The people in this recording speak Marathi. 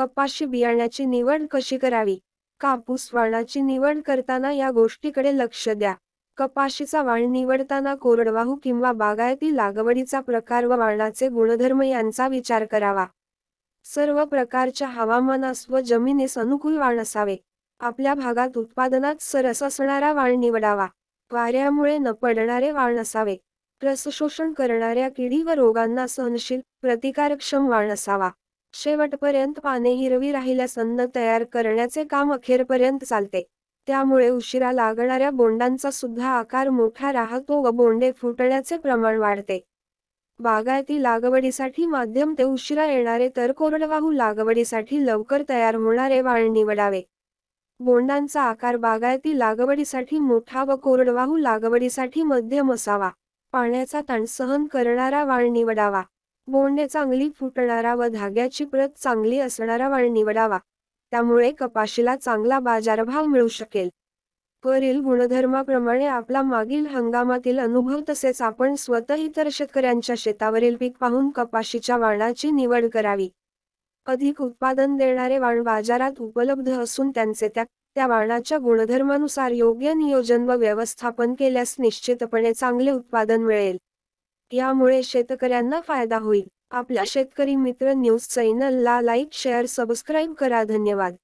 कपाशी बियाण्याची निवड कशी करावी कापूस वाणाची निवड करताना या गोष्टीकडे लक्ष द्या कपाशीचा वाण निवडताना कोरडवाहू किंवा बागायती लागवडीचा प्रकार व वाणाचे गुणधर्म यांचा विचार करावा सर्व प्रकारच्या हवामानास व जमिनीस अनुकूल वाण असावे आपल्या भागात उत्पादनात सरस असणारा वाण निवडावा वाऱ्यामुळे न पडणारे वाण असावे रसशोषण करणाऱ्या किडी व रोगांना सहनशील प्रतिकारक्षम वाण असावा शेवटपर्यंत पाने हिरवी राहिल्यास अन्न तयार करण्याचे काम अखेरपर्यंत चालते त्यामुळे उशिरा लागणाऱ्या बोंडांचा सुद्धा आकार मोठा राहतो व बोंडे फुटण्याचे प्रमाण वाढते बागायती लागवडीसाठी माध्यम ते उशिरा येणारे तर कोरडवाहू लागवडीसाठी लवकर तयार होणारे वाण निवडावे बोंडांचा आकार बागायती लागवडीसाठी मोठा व कोरडवाहू लागवडीसाठी मध्यम असावा पाण्याचा ताण सहन करणारा वाण निवडावा बोंडे चांगली फुटणारा व धाग्याची प्रत चांगली असणारा वाण निवडावा त्यामुळे कपाशीला चांगला बाजारभाव मिळू शकेल वरील गुणधर्माप्रमाणे आपला मागील हंगामातील अनुभव तसेच आपण स्वतः इतर शेतकऱ्यांच्या शेतावरील पीक पाहून कपाशीच्या वाणाची निवड करावी अधिक उत्पादन देणारे वाण बाजारात उपलब्ध असून त्यांचे त्या त्या वाणाच्या गुणधर्मानुसार योग्य नियोजन व व्यवस्थापन केल्यास निश्चितपणे चांगले उत्पादन मिळेल यामुळे शेतकऱ्यांना फायदा होईल आपला शेतकरी मित्र न्यूज चॅनलला लाईक शेअर सबस्क्राईब करा धन्यवाद